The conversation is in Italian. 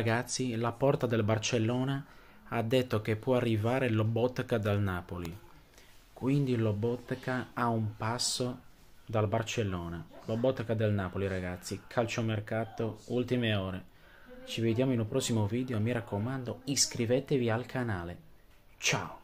ragazzi, la porta del Barcellona ha detto che può arrivare Lobotka dal Napoli. Quindi Lobotka ha un passo dal Barcellona. Lobotka del Napoli, ragazzi. Calciomercato, ultime ore. Ci vediamo in un prossimo video. Mi raccomando, iscrivetevi al canale. Ciao!